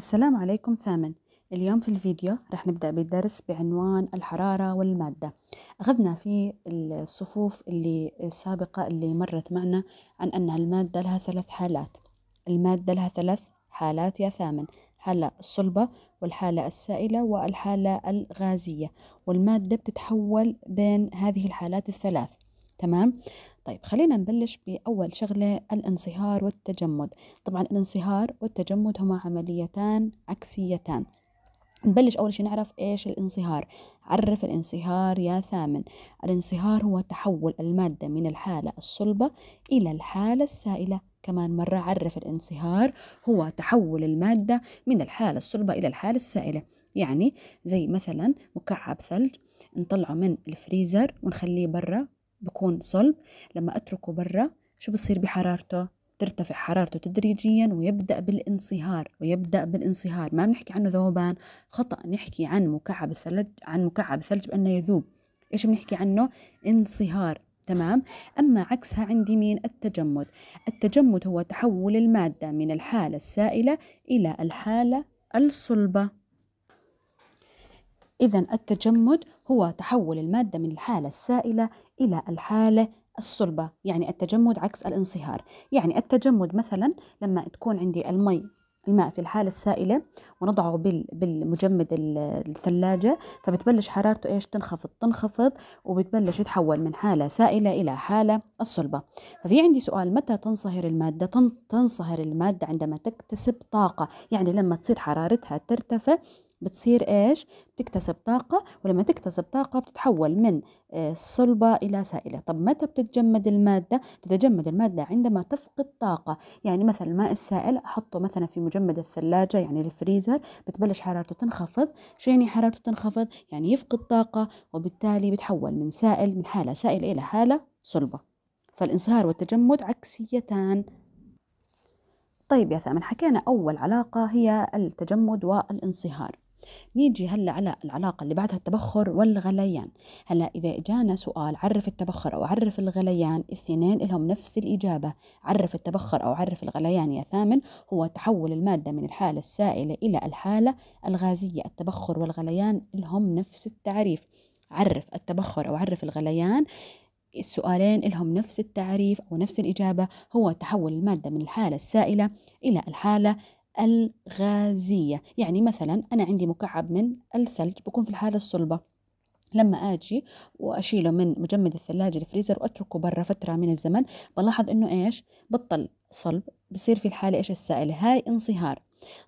السلام عليكم ثامن اليوم في الفيديو رح نبدأ بالدرس بعنوان الحرارة والمادة أخذنا في الصفوف اللي السابقة اللي مرت معنا عن أن المادة لها ثلاث حالات المادة لها ثلاث حالات يا ثامن حالة الصلبة والحالة السائلة والحالة الغازية والمادة بتتحول بين هذه الحالات الثلاث تمام طيب خلينا نبلش بأول شغلة الانصهار والتجمد طبعا الانصهار والتجمد هما عمليتان عكسيتان نبلش أول شيء نعرف إيش الانصهار عرف الانصهار يا ثامن الانصهار هو تحول المادة من الحالة الصلبة إلى الحالة السائلة كمان مرة عرف الانصهار هو تحول المادة من الحالة الصلبة إلى الحالة السائلة يعني زي مثلا مكعب ثلج نطلعه من الفريزر ونخليه برا بكون صلب لما أتركه برا شو بصير بحرارته ترتفع حرارته تدريجيا ويبدأ بالانصهار ويبدأ بالانصهار ما بنحكي عنه ذوبان خطأ نحكي عن مكعب الثلج عن مكعب الثلج بأنه يذوب إيش بنحكي عنه انصهار تمام أما عكسها عندي مين التجمد التجمد هو تحول المادة من الحالة السائلة إلى الحالة الصلبة إذا التجمد هو تحول المادة من الحالة السائلة إلى الحالة الصلبة يعني التجمد عكس الانصهار يعني التجمد مثلا لما تكون عندي المي الماء في الحالة السائلة ونضعه بالمجمد الثلاجة فبتبلش حرارته ايش تنخفض تنخفض وبتبلش يتحول من حالة سائلة إلى حالة الصلبة ففي عندي سؤال متى تنصهر المادة تنصهر المادة عندما تكتسب طاقة يعني لما تصير حرارتها ترتفع بتصير إيش بتكتسب طاقة ولما تكتسب طاقة بتتحول من آه، صلبة إلى سائلة طب متى بتتجمد المادة تتجمد المادة عندما تفقد طاقة يعني مثلا الماء السائل أحطه مثلا في مجمد الثلاجة يعني الفريزر بتبلش حرارته تنخفض شو يعني حرارته تنخفض يعني يفقد طاقة وبالتالي بتحول من سائل من حالة سائلة إلى حالة صلبة فالانصهار والتجمد عكسيتان طيب يا ثامن حكينا أول علاقة هي التجمد والانصهار نيجي هلا على العلاقه اللي بعدها التبخر والغليان هلا اذا اجانا سؤال عرف التبخر او عرف الغليان الاثنين لهم نفس الاجابه عرف التبخر او عرف الغليان يا ثامن هو تحول الماده من الحاله السائله الى الحاله الغازيه التبخر والغليان لهم نفس التعريف عرف التبخر او عرف الغليان السؤالين لهم نفس التعريف أو نفس الإجابة هو تحول المادة من الحالة السائلة إلى الحالة الغازية يعني مثلا أنا عندي مكعب من الثلج بكون في الحالة الصلبة لما أجي وأشيله من مجمد الثلاجة الفريزر وأتركه برا فترة من الزمن بلاحظ إنه إيش بطل صلب بصير في الحالة إيش السائلة هاي انصهار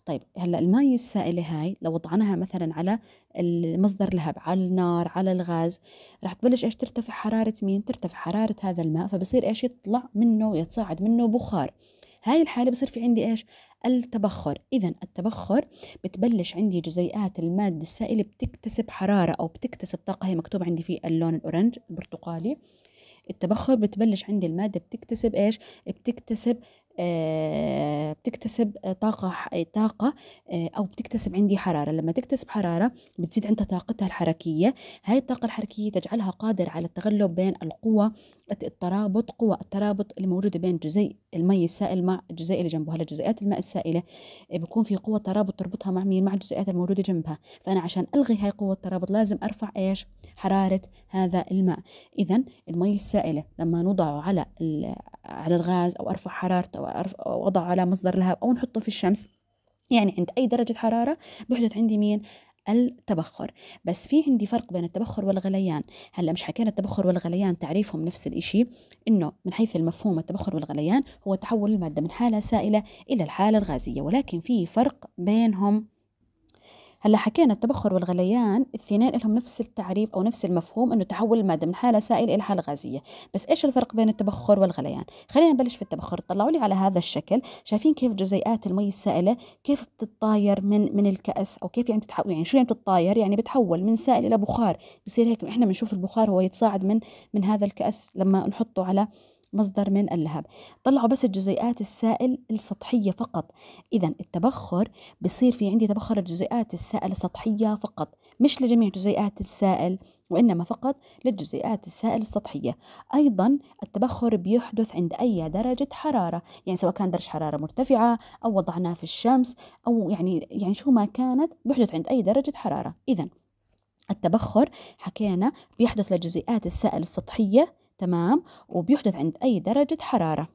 طيب هلا المي السائلة هاي لو وضعناها مثلا على المصدر لهب على النار على الغاز راح تبلش ايش ترتفع حرارة مين؟ ترتفع حرارة هذا الماء فبصير ايش يطلع منه يتصاعد منه بخار هاي الحالة بصير في عندي إيش التبخر إذا التبخر بتبلش عندي جزيئات المادة السائلة بتكتسب حرارة أو بتكتسب طاقة هي مكتوب عندي في اللون الأورنج البرتقالي التبخر بتبلش عندي المادة بتكتسب إيش بتكتسب آه بتكتسب طاقة طاقة آه أو بتكتسب عندي حرارة لما تكتسب حرارة بتزيد عندها طاقتها الحركية هاي الطاقة الحركية تجعلها قادرة على التغلب بين القوى الترابط قوى الترابط الموجودة بين جزيء المي السائل مع الجزيء اللي جنبه هلا جزيئات الماء السائله بكون في قوه ترابط تربطها مع مين مع الجزيئات الموجوده جنبها فانا عشان الغي هاي قوه الترابط لازم ارفع ايش حراره هذا الماء اذا المي السائله لما نضعه على على الغاز او ارفع حرارته او, أرفع أو على مصدر لهب او نحطه في الشمس يعني عند أي درجة حرارة بحدث عندي مين التبخر بس في عندي فرق بين التبخر والغليان هلا مش حكينا التبخر والغليان تعريفهم نفس الإشي إنه من حيث المفهوم التبخر والغليان هو تحول المادة من حالة سائلة إلى الحالة الغازية ولكن في فرق بينهم هلا حكينا التبخر والغليان الاثنين لهم نفس التعريف او نفس المفهوم انه تحول الماده من حاله سائله الى حاله غازيه بس ايش الفرق بين التبخر والغليان خلينا نبلش في التبخر طلعوا لي على هذا الشكل شايفين كيف جزيئات المي السائله كيف بتتطاير من من الكاس او كيف يعني بتتحول يعني شو يعني بتتطاير يعني بتحول من سائل الى بخار بصير هيك احنا بنشوف البخار هو يتصاعد من من هذا الكاس لما نحطه على مصدر من اللهب طلعوا بس الجزيئات السائل السطحية فقط إذا التبخر بصير في عندي تبخر الجزيئات السائل السطحية فقط مش لجميع جزيئات السائل وإنما فقط للجزيئات السائل السطحية أيضا التبخر بيحدث عند أي درجة حرارة يعني سواء كان درجة حرارة مرتفعة أو وضعناه في الشمس أو يعني يعني شو ما كانت بيحدث عند أي درجة حرارة إذا التبخر حكينا بيحدث لجزيئات السائل السطحية تمام وبيحدث عند أي درجة حرارة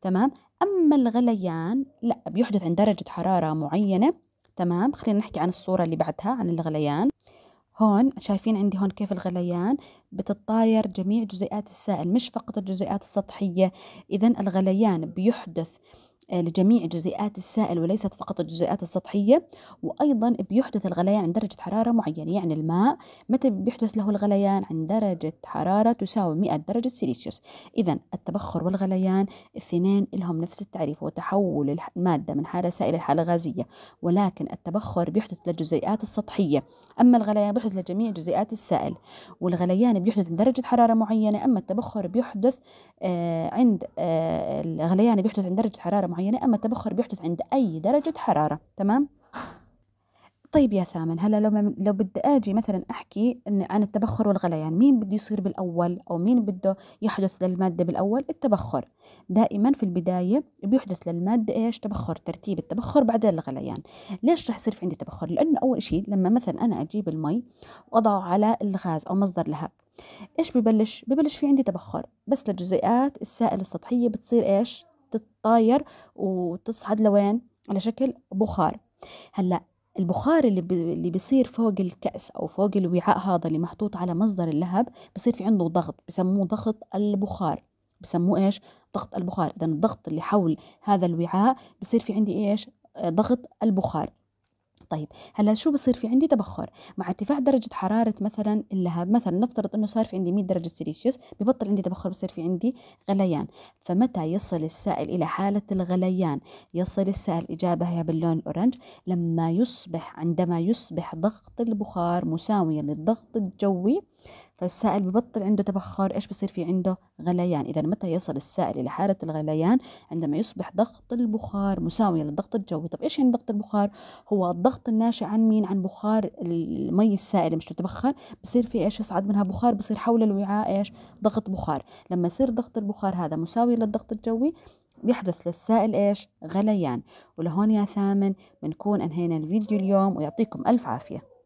تمام أما الغليان لا بيحدث عند درجة حرارة معينة تمام خلينا نحكي عن الصورة اللي بعدها عن الغليان هون شايفين عندي هون كيف الغليان بتتطاير جميع جزيئات السائل مش فقط الجزيئات السطحية إذا الغليان بيحدث لجميع جزيئات السائل وليست فقط الجزيئات السطحية وأيضا بيحدث الغليان عند درجة حرارة معينة يعني الماء متى بيحدث له الغليان عند درجة حرارة تساوي 100 درجة سيليسيوس إذا التبخر والغليان الاثنين لهم نفس التعريف وتحول المادة من حالة سائلة لحالة غازية ولكن التبخر بيحدث للجزيئات السطحية أما الغليان بيحدث لجميع جزيئات السائل والغليان بيحدث عند درجة حرارة معينة أما التبخر بيحدث آه، عند آه، الغليان بيحدث عند درجة حرارة معينة معينة أما التبخر بيحدث عند أي درجة حرارة تمام؟ طيب يا ثامن هلا لو لو بدي اجي مثلا احكي عن التبخر والغليان يعني مين بده يصير بالاول او مين بده يحدث للماده بالاول التبخر دائما في البدايه بيحدث للماده ايش تبخر ترتيب التبخر بعدين الغليان يعني. ليش رح يصير في عندي تبخر لانه اول شيء لما مثلا انا اجيب المي واضعه على الغاز او مصدر لهب ايش ببلش ببلش في عندي تبخر بس للجزيئات السائله السطحيه بتصير ايش تتطاير وتصعد لوين على شكل بخار هلا البخار اللي اللي بيصير فوق الكأس أو فوق الوعاء هذا اللي محطوط على مصدر اللهب بصير في عنده ضغط بسموه ضغط البخار بسموه إيش؟ ضغط البخار إذا الضغط اللي حول هذا الوعاء بصير في عندي إيش؟ آه، ضغط البخار طيب هلا شو بصير في عندي تبخر مع ارتفاع درجه حراره مثلا اللهب مثلا نفترض انه صار في عندي 100 درجه سيليسيوس ببطل عندي تبخر بصير في عندي غليان فمتى يصل السائل الى حاله الغليان يصل السائل الاجابه هي باللون الاورنج لما يصبح عندما يصبح ضغط البخار مساويا للضغط الجوي فالسائل طيب، ببطل عنده تبخر ايش بصير في عنده غليان اذا متى يصل السائل الى حاله الغليان عندما يصبح ضغط البخار مساوي للضغط الجوي طب ايش يعني ضغط البخار هو الضغط الناشئ عن مين عن بخار المي السائله مش تتبخر بصير في ايش يصعد منها بخار بصير حول الوعاء ايش ضغط بخار لما يصير ضغط البخار هذا مساوي للضغط الجوي بيحدث للسائل ايش غليان ولهون يا ثامن بنكون انهينا الفيديو اليوم ويعطيكم الف عافيه